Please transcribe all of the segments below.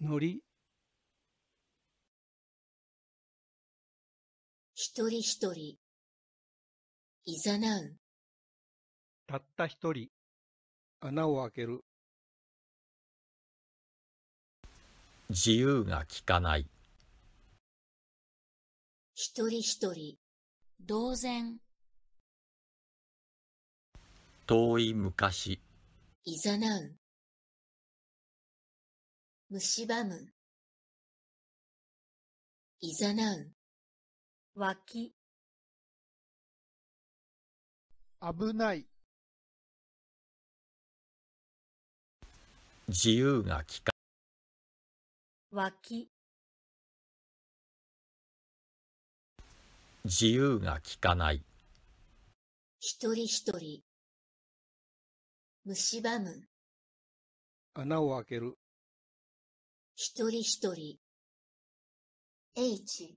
のり一人一人いざなうたった一人穴を開ける自由が利かない一人一人同然遠い昔いざなう蝕むいざなうわき危ない自由がきかわき自由がきかない一人一人蝕む穴を開ける一人一人 H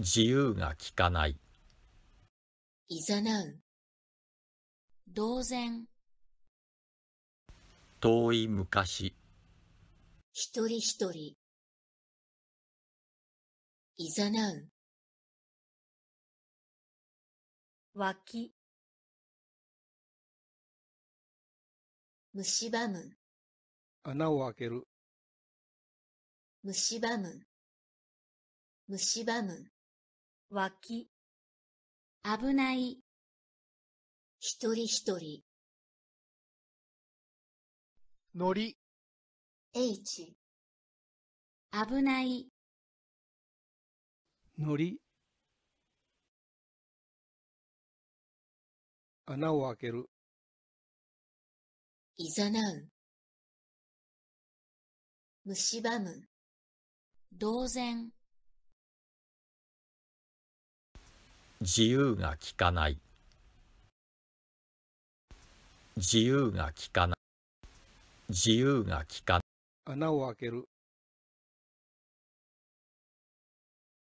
自由が利かないいざなう同然遠い昔一人一人いざなう脇むしばむ穴を開ける蝕む蝕む脇、危ない一人一人のり H 危ないのり穴を開けるいざなう蝕む同然自由が利かない自由が利かない自由が利かない穴を開ける